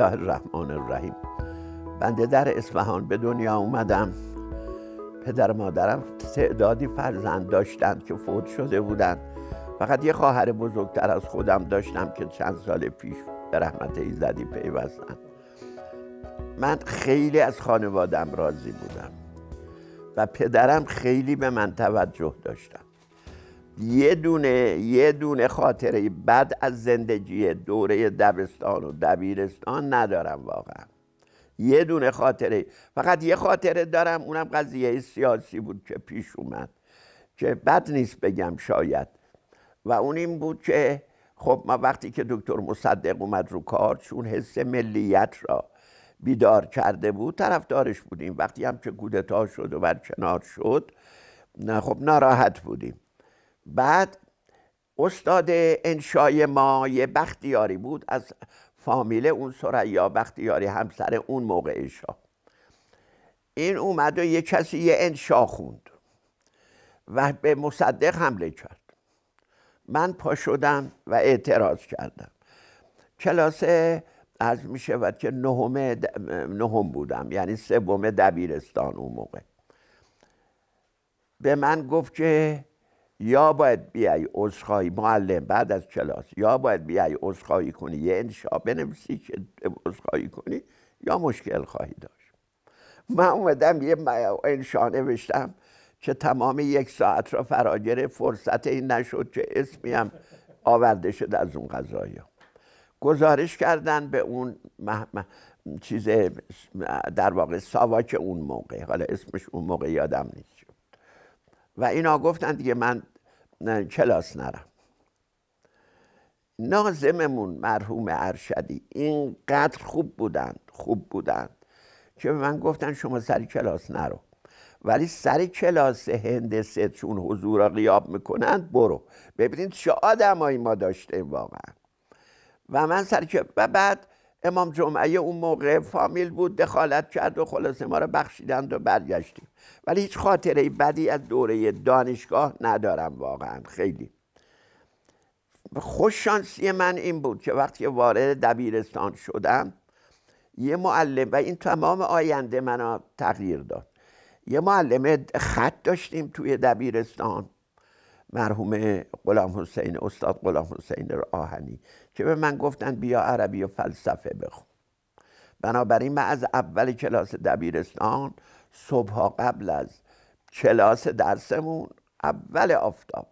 الله الرحمن الرحیم بنده در اصفهان به دنیا اومدم پدر مادرم تعدادی فرزند داشتند که فوت شده بودند فقط یه خواهر بزرگتر از خودم داشتم که چند سال پیش به رحمت ایزدی پیوستم من خیلی از خانوادم راضی بودم و پدرم خیلی به من توجه داشتم یه دونه یه دونه خاطره بعد از زندگی دوره دبستان و دبیرستان ندارم واقعا یه دونه خاطره فقط یه خاطره دارم اونم قضیه سیاسی بود که پیش اومد که بد نیست بگم شاید و اون این بود که خب ما وقتی که دکتر مصدق اومد رو کار چون حس ملیت را بیدار کرده بود طرفدارش بودیم وقتی هم که کودتا شد و برکنار شد نه خب ناراحت بودیم بعد استاد انشای ما یه بختیاری بود از فامیل اون سریا بختیاری همسر اون موقع انشا این اومد و یه کسی یه انشا خوند و به مصدق حمله کرد من پا شدم و اعتراض کردم کلاس از می شود که نهم نهم بودم یعنی سوم دبیرستان اون موقع به من گفت که یا باید بیای عذرخواهی معلم بعد از کلاس یا باید بیای عذرخواهی کنی یه انشا بنویسی که عذرخواهی کنی یا مشکل خواهی داشت من اومدم یه انشا نوشتم که تمام یک ساعت را فرا فرصت این نشد که هم آورده شد از اون قضایی گزارش کردن به اون چیز در واقع ساواک اون موقع حالا اسمش اون موقع یادم نیست و اینا گفتن دیگه من کلاس نرم نازممون مرحوم ارشدی اینقدر خوب بودند خوب بودند که به من گفتن شما سری کلاس نرو ولی سری کلاس هندسه چون حضور را غیاب میکنند برو ببینید چه آدمایی ما داشته واقعا و من سر و بعد امام جمعه اون موقع فامیل بود دخالت کرد و خلاصه ما رو بخشیدند و برگشتیم ولی هیچ خاطره بدی از دوره دانشگاه ندارم واقعا خیلی شانسی من این بود که وقتی وارد دبیرستان شدم یه معلم و این تمام آینده منو تغییر داد یه معلم خط داشتیم توی دبیرستان مرحوم غلام حسین استاد غلام حسین آهنی که به من گفتن بیا عربی و فلسفه بخون بنابراین من از اول کلاس دبیرستان صبح قبل از کلاس درسمون اول آفتاب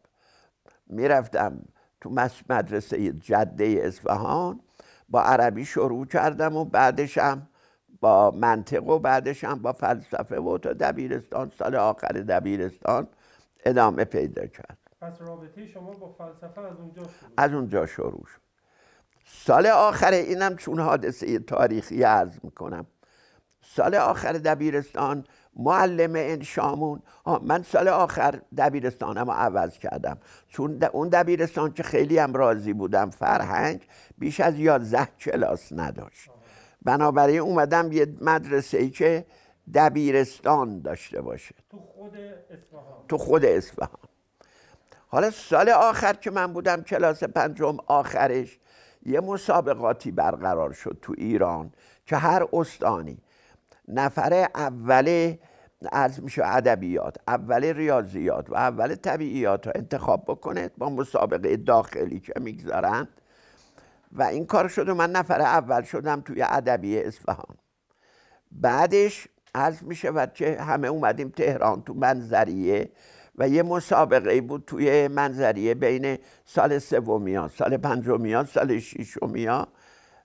میرفتم تو مدرسه جده اصفهان با عربی شروع کردم و بعدشم با منطق و بعدشم با فلسفه و تا دبیرستان سال آخر دبیرستان ادامه پیدا کرد پس رابطه شما با فلسفه از اونجا شروع از اونجا شروع شد سال آخر اینم چون حادثه تاریخی عرض میکنم سال آخر دبیرستان معلم این شامون من سال آخر دبیرستانم رو عوض کردم چون اون دبیرستان که خیلی هم راضی بودم فرهنگ بیش از یازده کلاس نداشت بنابراین اومدم یه مدرسه ای که دبیرستان داشته باشه تو خود اصفهان تو خود اصفهان حالا سال آخر که من بودم کلاس پنجم آخرش یه مسابقاتی برقرار شد تو ایران که هر استانی نفر اول از میشه ادبیات اول ریاضیات و اول طبیعیات رو انتخاب بکنه با مسابقه داخلی که میگذارند و این کار شد و من نفر اول شدم توی ادبی اصفهان بعدش عرض میشه و که همه اومدیم تهران تو منظریه و یه مسابقه بود توی منظریه بین سال سومیا سال پنجمیا سال ششمیا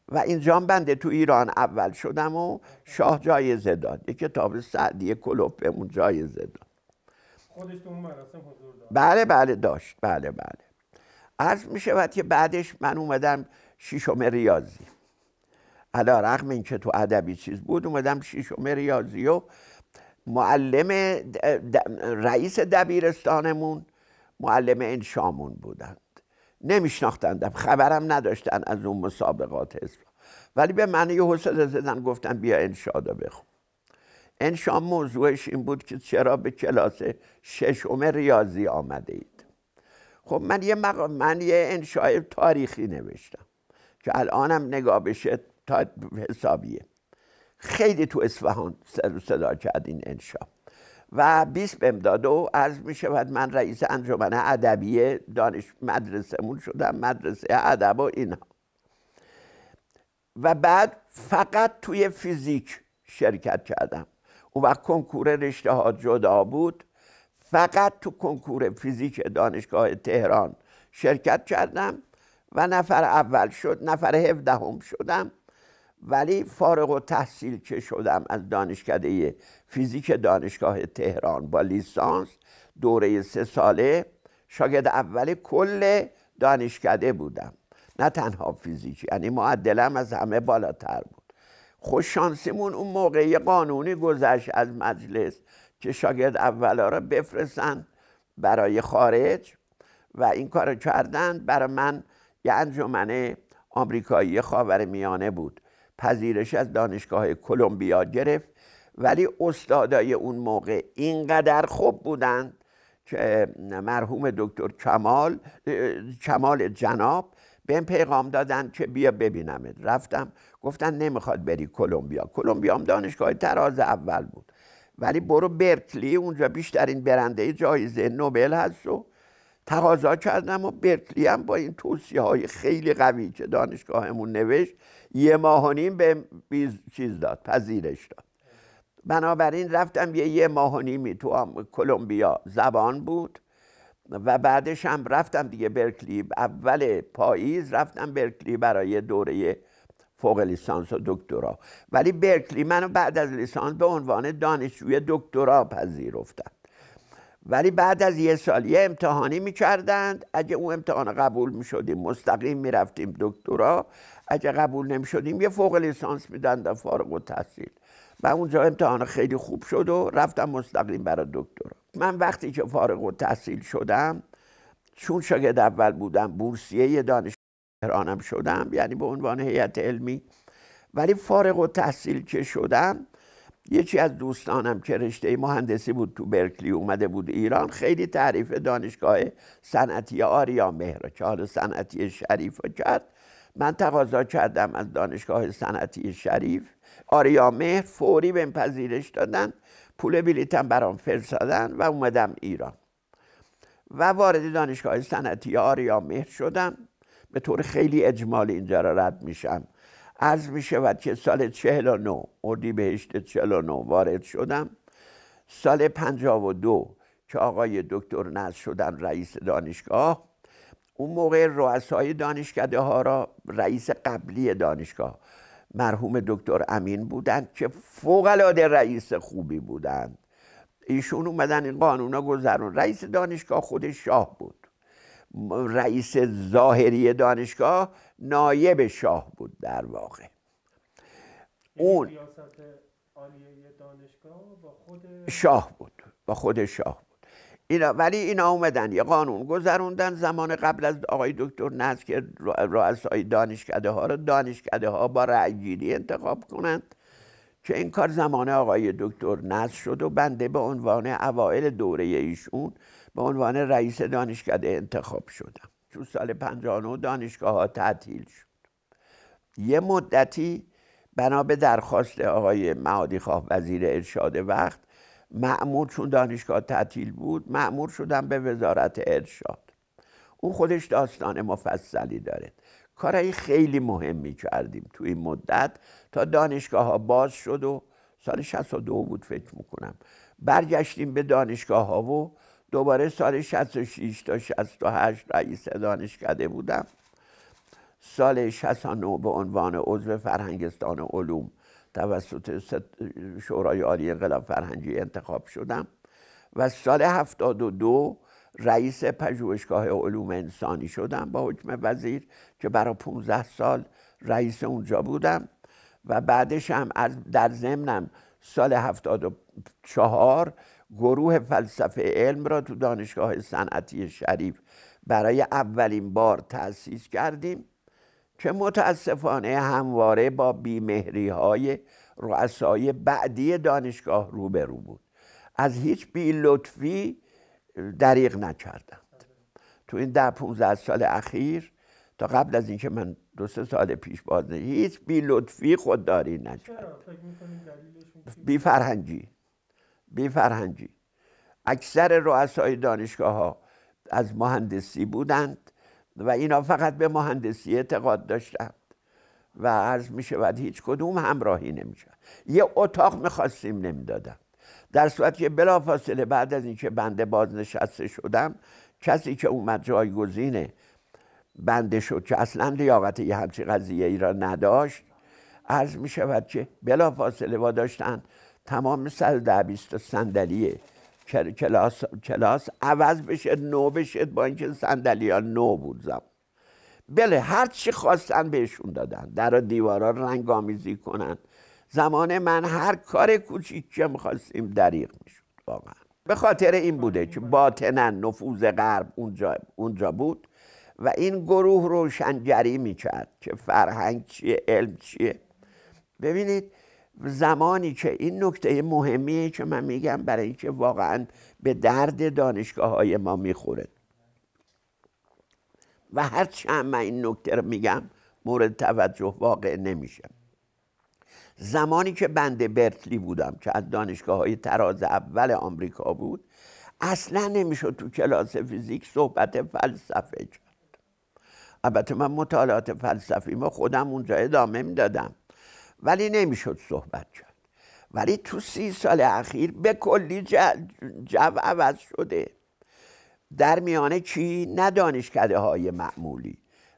و اینجا بنده تو ایران اول شدم و شاه جایزه داد یه کتاب سعدی کلوپ اون جایزه داد خودش تو مراسم حضور بله بله داشت بله بله عرض می شود که بعدش من اومدم شیشم ریاضی علا رقم این که تو ادبی چیز بود اومدم شیشم ریاضی و معلم رئیس دبیرستانمون معلم انشامون بودند نمیشناختندم خبرم نداشتن از اون مسابقات حزب ولی به معنی یه زدن گفتن بیا انشا رو بخون انشا موضوعش این بود که چرا به کلاس ششم ریاضی آمده اید خب من یه, مق... من یه انشای تاریخی نوشتم که الانم نگاه بشه تا حسابیه خیلی تو اصفهان سر و صدا کرد این انشا و 20 و عرض می شود من رئیس انجمن ادبی دانش مدرسهمون شدم مدرسه ادب و اینها و بعد فقط توی فیزیک شرکت کردم اون وقت کنکور رشته ها جدا بود فقط تو کنکور فیزیک دانشگاه تهران شرکت کردم و نفر اول شد نفر هفدهم شدم ولی فارغ و تحصیل که شدم از دانشکده فیزیک دانشگاه تهران با لیسانس دوره سه ساله شاگرد اول کل دانشکده بودم نه تنها فیزیکی یعنی معدلم از همه بالاتر بود خوش شانسیمون اون موقعی قانونی گذشت از مجلس که شاگرد اولا را بفرستن برای خارج و این کار کردن برای من یه انجمن آمریکایی خاور میانه بود پذیرش از دانشگاه کلمبیا گرفت ولی استادای اون موقع اینقدر خوب بودند که مرحوم دکتر کمال کمال جناب بهم پیغام دادن که بیا ببینمت رفتم گفتن نمیخواد بری کلمبیا کلمبیا هم دانشگاه تراز اول بود ولی برو برکلی اونجا بیشترین برنده جایزه نوبل هست و تقاضا کردم و برکلی هم با این توصیه های خیلی قوی که دانشگاهمون نوشت یه ماه و نیم به چیز داد پذیرش داد بنابراین رفتم یه یه ماه و نیمی تو کلمبیا زبان بود و بعدش هم رفتم دیگه برکلی اول پاییز رفتم برکلی برای دوره فوق لیسانس و دکترا ولی برکلی منو بعد از لیسانس به عنوان دانشجوی دکترا پذیرفتم ولی بعد از یه سال یه امتحانی میکردند اگه اون امتحان قبول میشدیم مستقیم میرفتیم دکترا اگه قبول نمیشدیم یه فوق لیسانس میدن فارغ و تحصیل من اونجا امتحان خیلی خوب شد و رفتم مستقیم برای دکترا من وقتی که فارغ و تحصیل شدم چون شاگرد اول بودم بورسیه دانش تهرانم شدم یعنی به عنوان هیئت علمی ولی فارغ و تحصیل که شدم یکی از دوستانم که رشته مهندسی بود تو برکلی اومده بود ایران خیلی تعریف دانشگاه صنعتی آریا مهر که صنعتی شریف رو کرد من تقاضا کردم از دانشگاه صنعتی شریف آریا مهر فوری به پذیرش دادن پول بلیتم برام فرستادن و اومدم ایران و وارد دانشگاه صنعتی آریا مهر شدم به طور خیلی اجمالی اینجا را رد میشم عرض می شود که سال 49 اردی بهشت 49 وارد شدم سال 52 که آقای دکتر نز شدن رئیس دانشگاه اون موقع رؤسای دانشکده ها را رئیس قبلی دانشگاه مرحوم دکتر امین بودند که فوق العاده رئیس خوبی بودند ایشون اومدن این قانونا گذرون رئیس دانشگاه خود شاه بود رئیس ظاهری دانشگاه نایب شاه بود در واقع یعنی اون شاه بود با خود شاه بود اینا ولی اینا اومدن یه قانون گذروندن زمان قبل از آقای دکتر نزد که رؤسای دانشکده ها رو دانشکده ها با رأیگیری انتخاب کنند که این کار زمان آقای دکتر نزد شد و بنده به عنوان اوائل دوره ایشون به عنوان رئیس دانشکده انتخاب شدم تو سال 59 دانشگاه ها تعطیل شد یه مدتی بنا به درخواست آقای معادی خواه وزیر ارشاد وقت معمور چون دانشگاه تعطیل بود معمور شدم به وزارت ارشاد اون خودش داستان مفصلی داره کارهای خیلی مهمی کردیم تو این مدت تا دانشگاه ها باز شد و سال 62 بود فکر میکنم برگشتیم به دانشگاه ها و دوباره سال 66 تا 68 رئیس دانشکده بودم سال 69 به عنوان عضو فرهنگستان علوم توسط شورای عالی انقلاب فرهنگی انتخاب شدم و سال 72 رئیس پژوهشگاه علوم انسانی شدم با حکم وزیر که برای 15 سال رئیس اونجا بودم و بعدش هم در ضمنم سال 74 گروه فلسفه علم را تو دانشگاه صنعتی شریف برای اولین بار تأسیس کردیم که متاسفانه همواره با بیمهری های رؤسای بعدی دانشگاه روبرو بود از هیچ بی لطفی دریغ نکردند تو این ده 15 سال اخیر تا قبل از اینکه من دو سه سال پیش باز هیچ بی لطفی خودداری نکرد بی فرهنگی بی فرهنگی اکثر رؤسای دانشگاه ها از مهندسی بودند و اینا فقط به مهندسی اعتقاد داشتند و عرض می شود هیچ کدوم همراهی نمی شود. یه اتاق میخواستیم نمیدادند در صورت که فاصله بعد از اینکه بنده بازنشسته شدم کسی که اومد جایگزین بنده شد که اصلا لیاقت یه همچی قضیه ای را نداشت عرض می شود که بلافاصله با داشتن تمام 120 صندلی کلاس کلاس عوض بشه نو بشه با اینکه سندلی ها نو بود زم بله هر چی خواستن بهشون دادن در دیوارا رنگ آمیزی کنن زمان من هر کار کوچیک که میخواستیم دریغ میشد واقعا به خاطر این بوده که باطنا نفوذ غرب اونجا, اونجا بود و این گروه روشنگری میکرد که فرهنگ چیه علم چیه ببینید زمانی که این نکته مهمیه که من میگم برای اینکه واقعا به درد دانشگاه های ما میخوره و هر چند من این نکته رو میگم مورد توجه واقع نمیشه زمانی که بند برتلی بودم که از دانشگاه های تراز اول آمریکا بود اصلا نمیشد تو کلاس فیزیک صحبت فلسفه کرد البته من مطالعات فلسفی ما خودم اونجا ادامه میدادم ولی نمیشد صحبت کرد ولی تو سی سال اخیر به کلی جو عوض شده در میان چی نه دانشکده های معمولی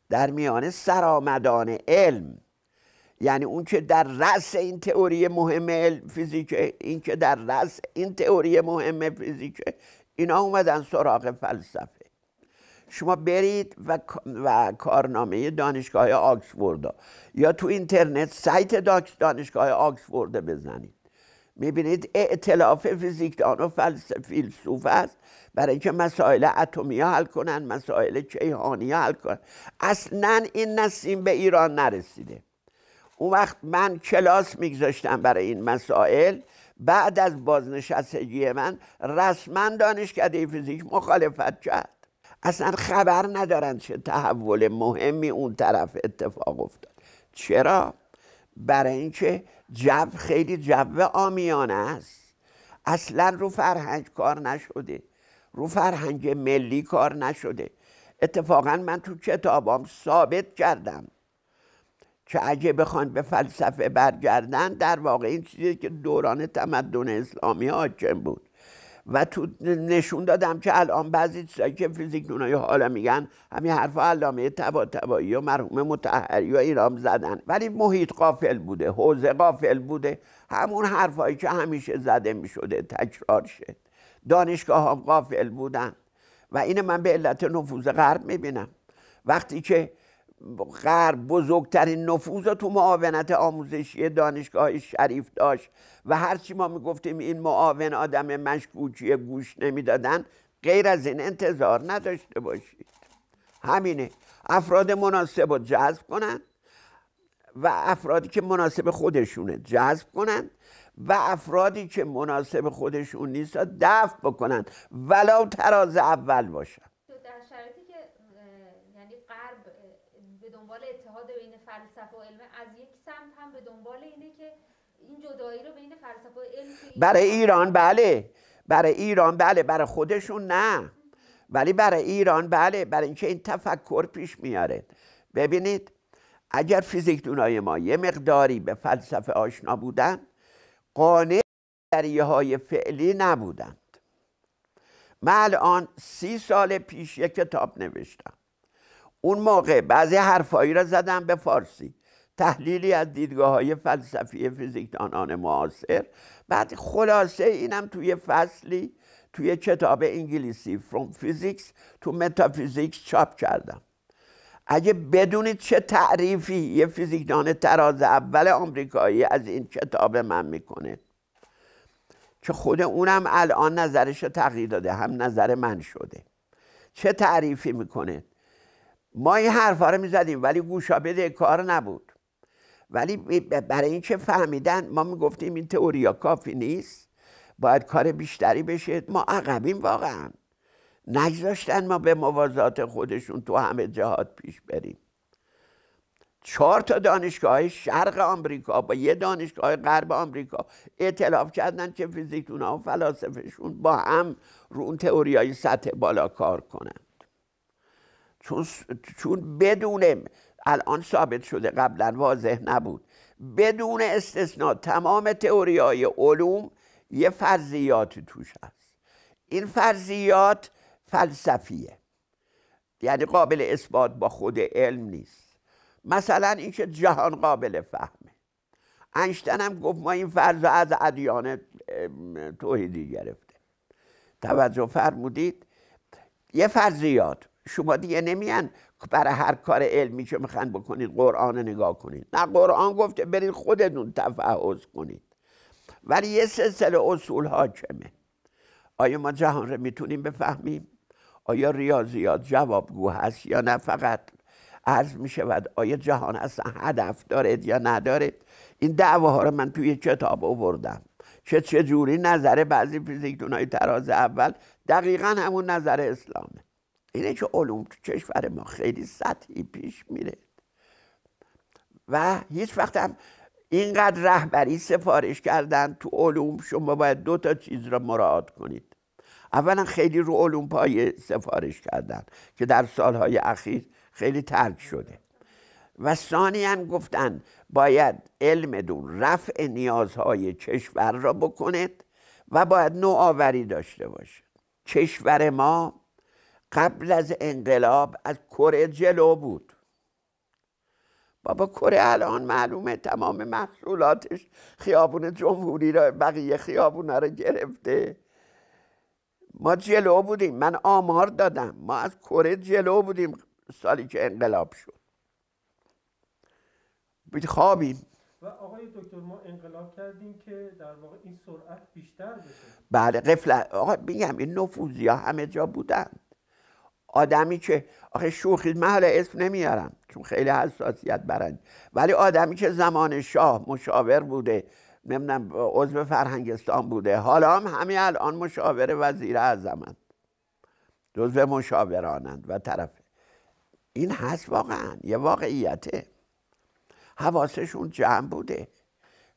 در میان سرآمدان علم یعنی اون که در رأس این تئوری مهم فیزیک این که در رأس این تئوری مهم فیزیک اینا اومدن سراغ فلسفه شما برید و, و کارنامه دانشگاه آکسفورد یا تو اینترنت سایت دانشگاه آکسفورد بزنید میبینید اعتلاف فیزیکدان و فیلسوف است برای که مسائل اتمی ها حل کنن مسائل کیهانی ها حل کنن اصلا این نسیم به ایران نرسیده اون وقت من کلاس میگذاشتم برای این مسائل بعد از بازنشستگی من رسما دانشکده فیزیک مخالفت کرد اصلا خبر ندارن چه تحول مهمی اون طرف اتفاق افتاد چرا برای اینکه جو خیلی جو آمیانه است اصلا رو فرهنگ کار نشده رو فرهنگ ملی کار نشده اتفاقا من تو کتابام ثابت کردم که اگه بخوان به فلسفه برگردن در واقع این چیزی که دوران تمدن اسلامی حاکم بود و تو نشون دادم که الان بعضی چیزایی که فیزیک دونای حالا میگن همین حرف علامه تبا تبایی و مرحوم متحری و ایرام زدن ولی محیط قافل بوده حوزه قافل بوده همون حرفایی که همیشه زده میشده تکرار شد دانشگاه هم قافل بودن و اینه من به علت نفوذ غرب میبینم وقتی که غرب بزرگترین نفوذ تو معاونت آموزشی دانشگاه شریف داشت و هرچی ما میگفتیم این معاون آدم مشکوچی گوش نمیدادن غیر از این انتظار نداشته باشید همینه افراد مناسب رو جذب کنن و افرادی که مناسب خودشونه جذب کنن و افرادی که مناسب خودشون نیست دفع بکنن ولو تراز اول باشن فلسفه و علم از یک سمت هم به دنبال اینه که این جدایی رو بین فلسفه و علم برای ایران بله برای ایران بله برای خودشون نه ولی برای ایران بله برای اینکه این تفکر پیش میاره ببینید اگر فیزیک دونای ما یه مقداری به فلسفه آشنا بودن قانع دریه های فعلی نبودند من الان سی سال پیش یک کتاب نوشتم اون موقع بعضی حرفایی را زدم به فارسی تحلیلی از دیدگاه های فلسفی فیزیکدانان معاصر بعد خلاصه اینم توی فصلی توی کتاب انگلیسی From Physics تو Metaphysics چاپ کردم اگه بدونید چه تعریفی یه فیزیکدان تراز اول آمریکایی از این کتاب من میکنه که خود اونم الان نظرش تغییر داده هم نظر من شده چه تعریفی میکنه ما این حرفا رو میزدیم ولی گوشا بده کار نبود ولی برای اینکه فهمیدن ما میگفتیم این تئوریا کافی نیست باید کار بیشتری بشه ما عقبیم واقعا نگذاشتن ما به موازات خودشون تو همه جهات پیش بریم چهار تا دانشگاه شرق آمریکا با یه دانشگاه غرب آمریکا اعتلاف کردن که ها و فلاسفشون با هم رو اون تئوریای سطح بالا کار کنن چون, چون بدون الان ثابت شده قبلا واضح نبود بدون استثنا تمام های علوم یه فرضیات توش هست این فرضیات فلسفیه یعنی قابل اثبات با خود علم نیست مثلا اینکه جهان قابل فهمه انشتن هم گفت ما این فرض از ادیان توحیدی گرفته توجه فرمودید یه فرضیات شما دیگه نمیان برای هر کار علمی که میخوان بکنید قرآن نگاه کنید نه قرآن گفته برید خودتون تفحص کنید ولی یه سلسله اصول حاکمه آیا ما جهان رو میتونیم بفهمیم آیا ریاضیات جوابگو هست یا نه فقط عرض میشود؟ آیا جهان اصلا هدف دارد یا ندارد این ها رو من توی کتاب آوردم چه چه جوری نظر بعضی های تراز اول دقیقا همون نظر اسلامه اینه که علوم تو کشور ما خیلی سطحی پیش میره و هیچ وقت هم اینقدر رهبری سفارش کردن تو علوم شما باید دو تا چیز را مراعات کنید اولا خیلی رو علوم پای سفارش کردن که در سالهای اخیر خیلی ترک شده و هم گفتن باید علم دون رفع نیازهای کشور را بکنید و باید نوآوری داشته باشه کشور ما قبل از انقلاب از کره جلو بود بابا کره الان معلومه تمام محصولاتش خیابون جمهوری را بقیه خیابون را گرفته ما جلو بودیم من آمار دادم ما از کره جلو بودیم سالی که انقلاب شد بید خوابیم و آقای دکتر ما انقلاب کردیم که در واقع این سرعت بیشتر بشه بله قفل آقا بگم این نفوزی ها همه جا بودن آدمی که آخه شوخی من حالا اسم نمیارم چون خیلی حساسیت برند ولی آدمی که زمان شاه مشاور بوده نمیدونم عضو فرهنگستان بوده حالا هم همین الان مشاور وزیر اعظمند جزو مشاورانند و طرف این هست واقعا یه واقعیته حواسشون جمع بوده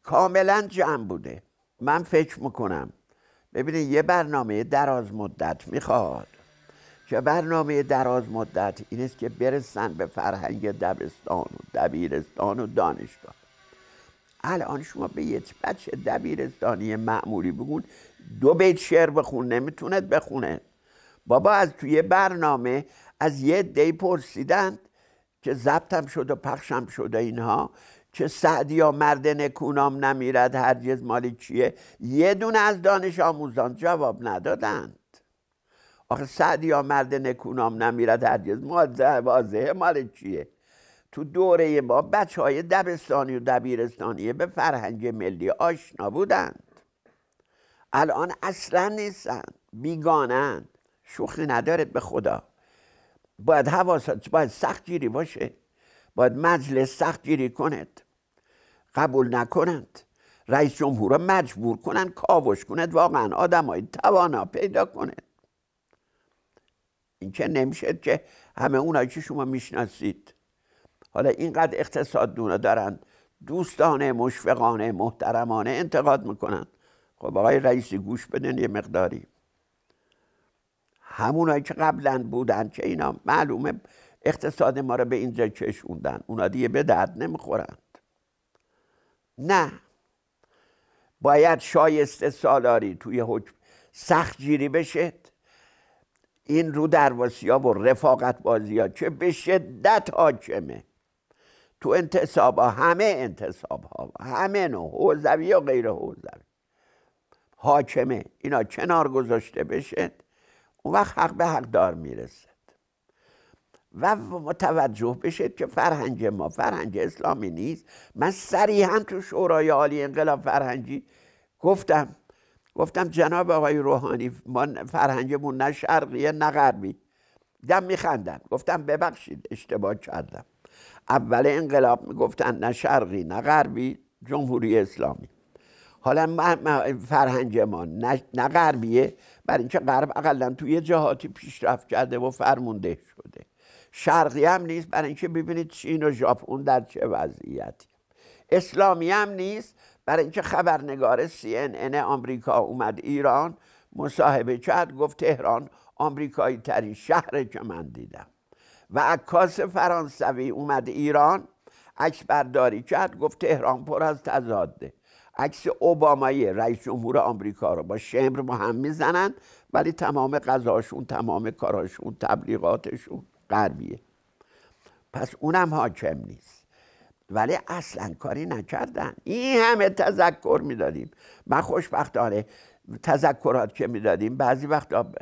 کاملا جمع بوده من فکر میکنم ببینید یه برنامه دراز مدت میخواد که برنامه دراز مدت این است که برسن به فرهنگ دبستان و دبیرستان و دانشگاه الان شما به یک بچه دبیرستانی معمولی بگون دو بیت شعر بخون نمیتوند بخونه بابا از توی برنامه از یه دی پرسیدند که ضبطم شد و پخشم شده اینها که سعدی یا مرد نکونام نمیرد هرگز مالی چیه یه دونه از دانش آموزان جواب ندادند آخه سعدی یا مرد نکونام نمیرد هرگز ما واضحه مال چیه تو دوره ما بچه های دبستانی و دبیرستانیه به فرهنگ ملی آشنا بودند الان اصلا نیستند بیگانند شوخی ندارد به خدا باید حواست باید سخت گیری باشه باید مجلس سخت گیری کند قبول نکنند رئیس جمهور مجبور کنند کاوش کند واقعا آدمای توانا پیدا کند این که نمیشه که همه اونایی که شما میشناسید حالا اینقدر اقتصاد دونا دارن دوستانه مشفقانه محترمانه انتقاد میکنن خب آقای رئیسی گوش بدن یه مقداری همونایی که قبلا بودن که اینا معلومه اقتصاد ما رو به اینجا کشوندن اونا دیگه به درد نمیخورند نه باید شایسته سالاری توی حکم سخت جیری بشه این رو درواسی ها و رفاقت بازی ها که به شدت حاکمه تو انتصاب ها همه انتصاب ها همه نوع حوزوی و غیر حوزوی حاکمه اینا کنار گذاشته بشه اون وقت حق به حق دار میرسد و متوجه بشه که فرهنگ ما فرهنگ اسلامی نیست من صریحا تو شورای عالی انقلاب فرهنگی گفتم گفتم جناب آقای روحانی ما فرهنگمون نه شرقیه نه غربی دم میخندن گفتم ببخشید اشتباه کردم اول انقلاب میگفتن نه شرقی نه غربی جمهوری اسلامی حالا من فرهنگ ما نه, غربیه برای اینکه غرب اقلا توی جهاتی پیشرفت کرده و فرمونده شده شرقی هم نیست برای اینکه ببینید چین و ژاپن در چه وضعیتی اسلامی هم نیست برای اینکه خبرنگار CNN آمریکا اومد ایران مصاحبه کرد گفت تهران آمریکایی ترین شهر که من دیدم و عکاس فرانسوی اومد ایران عکس برداری کرد گفت تهران پر از تضاده عکس اوبامای رئیس جمهور آمریکا رو با شمر با هم میزنن ولی تمام قضاشون تمام کاراشون تبلیغاتشون غربیه پس اونم حاکم نیست ولی اصلا کاری نکردن این همه تذکر میدادیم من خوشبختانه تذکرات که میدادیم بعضی وقتا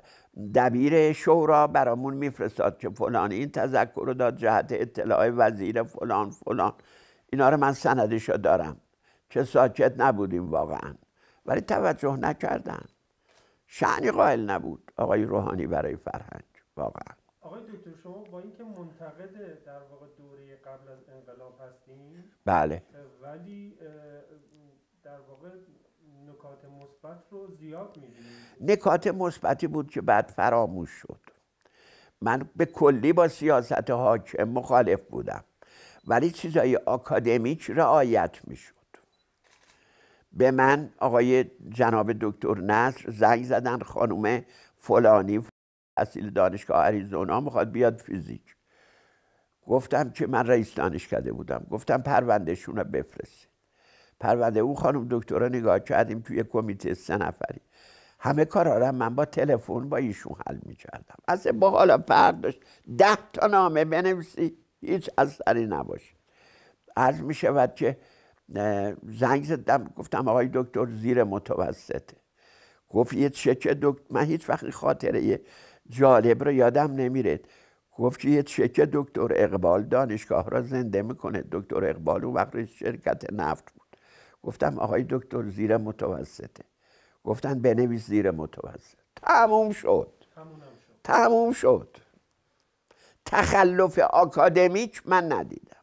دبیر شورا برامون میفرستاد که فلان این تذکر رو داد جهت اطلاع وزیر فلان فلان اینا رو من سندش رو دارم که ساکت نبودیم واقعا ولی توجه نکردن شعنی قائل نبود آقای روحانی برای فرهنگ واقعا آقای دکتر شما با اینکه منتقد در واقع دوره قبل از انقلاب هستیم بله ولی در واقع نکات مثبت رو زیاد میبینیم نکات مثبتی بود که بعد فراموش شد من به کلی با سیاست حاکم مخالف بودم ولی چیزای آکادمیک رعایت میشد به من آقای جناب دکتر نصر زنگ زدن خانم فلانی اصیل دانشگاه اریزونا میخواد بیاد فیزیک گفتم که من رئیس دانشکده بودم گفتم پروندهشون رو بفرستی پرونده اون خانم رو نگاه کردیم توی کمیته سه نفری همه کارا من با تلفن با ایشون حل میکردم اصلا با حالا داشت ده تا نامه بنویسی هیچ اثری نباشه عرض شود که زنگ زدم گفتم آقای دکتر زیر متوسطه گفت یه که دکتر من هیچ وقت خاطره جالب رو یادم نمیره گفت که یه چک دکتر اقبال دانشگاه را زنده میکنه دکتر اقبال اون وقت شرکت نفت بود گفتم آقای دکتر زیر متوسطه گفتن بنویس زیر متوسط تموم شد تموم شد تخلف آکادمیک من ندیدم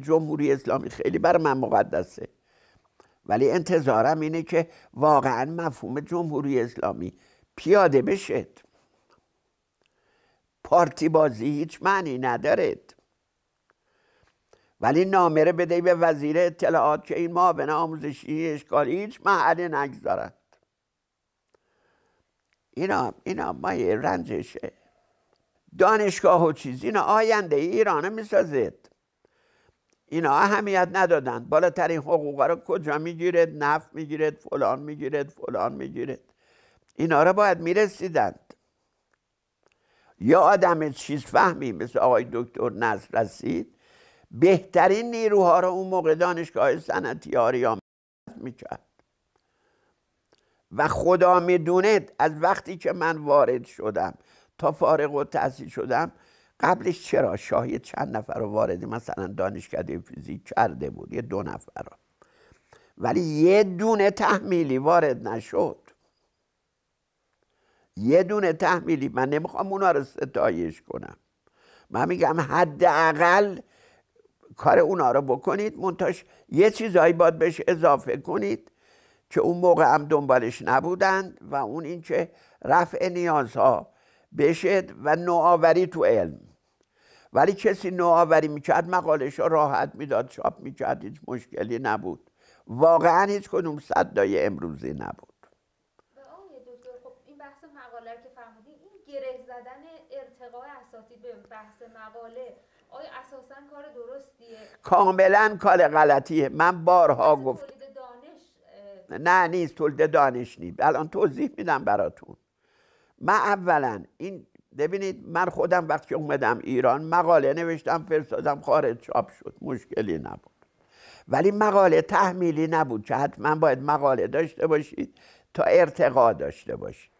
جمهوری اسلامی خیلی بر من مقدسه ولی انتظارم اینه که واقعا مفهوم جمهوری اسلامی پیاده بشه پارتی بازی هیچ معنی ندارد ولی نامره بده به وزیر اطلاعات که این معاون آموزشی اشکالی هیچ محل نگذارد اینا اینا مایه رنجشه دانشگاه و چیز اینا آینده ای ایرانه میسازد اینا اهمیت ندادند بالاترین حقوق رو کجا میگیرد نفت میگیرد فلان میگیرد فلان میگیرد اینا رو باید میرسیدند یا آدم چیز فهمی مثل آقای دکتر نصر رسید بهترین نیروها رو اون موقع دانشگاه سنتی آمد میکرد و خدا میدوند از وقتی که من وارد شدم تا فارغ و تحصیل شدم قبلش چرا شاهی چند نفر رو وارد مثلا دانشکده فیزیک کرده بود یه دو نفر رو. ولی یه دونه تحمیلی وارد نشد یه دونه تحمیلی من نمیخوام اونا رو ستایش کنم من میگم حداقل کار اونا رو بکنید منتاش یه چیزهایی باید بهش اضافه کنید که اون موقع هم دنبالش نبودند و اون اینکه رفع نیازها بشه و نوآوری تو علم ولی کسی نوآوری میکرد مقالش را راحت میداد چاپ میکرد هیچ مشکلی نبود واقعا هیچ کدوم صدای امروزی نبود بحث مقاله اساسا کار درستیه کاملا کار غلطیه من بارها گفت نه نیست تولد دانش نیست الان توضیح میدم براتون من اولا این ببینید من خودم وقتی اومدم ایران مقاله نوشتم فرستادم خارج چاپ شد مشکلی نبود ولی مقاله تحمیلی نبود که حتما باید مقاله داشته باشید تا ارتقا داشته باشید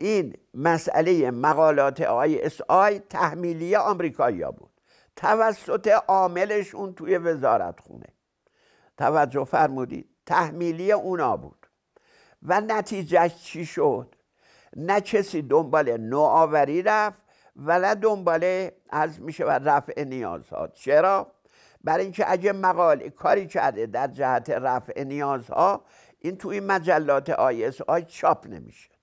این مسئله مقالات آی اس آی تحمیلی آمریکایی بود توسط عاملش اون توی وزارت خونه توجه فرمودید تحمیلی اونا بود و نتیجه چی شد نه کسی دنبال نوآوری رفت نه دنبال از میشه و رفع نیازها چرا برای اینکه اگه مقاله کاری کرده در جهت رفع نیازها این توی مجلات آی آی چاپ نمیشه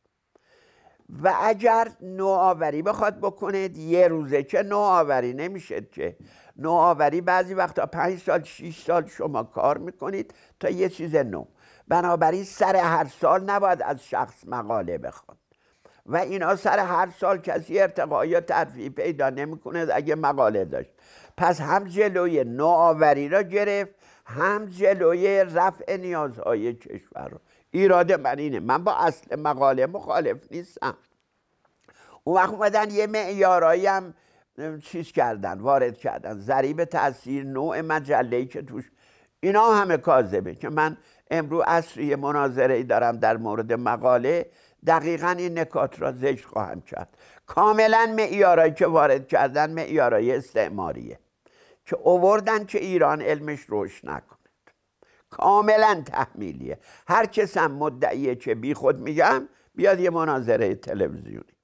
و اگر نوآوری بخواد بکنید یه روزه که نوآوری نمیشه که نوآوری بعضی وقتا پنج سال شیش سال شما کار میکنید تا یه چیز نو بنابراین سر هر سال نباید از شخص مقاله بخواد و اینا سر هر سال کسی ارتقا یا ترفیع پیدا نمیکنه اگه مقاله داشت پس هم جلوی نوآوری را گرفت هم جلوی رفع نیازهای کشور رو ایراد من اینه من با اصل مقاله مخالف نیستم اون وقت اومدن یه معیارایی هم چیز کردن وارد کردن ضریب تاثیر نوع مجله که توش اینا همه کاذبه که من امرو اصری مناظره دارم در مورد مقاله دقیقا این نکات را ذکر خواهم کرد کاملا معیارایی که وارد کردن معیارای استعماریه که اووردن که ایران علمش روش نکن کاملا تحمیلیه هر کس هم مدعیه که بی خود میگم بیاد یه مناظره تلویزیونی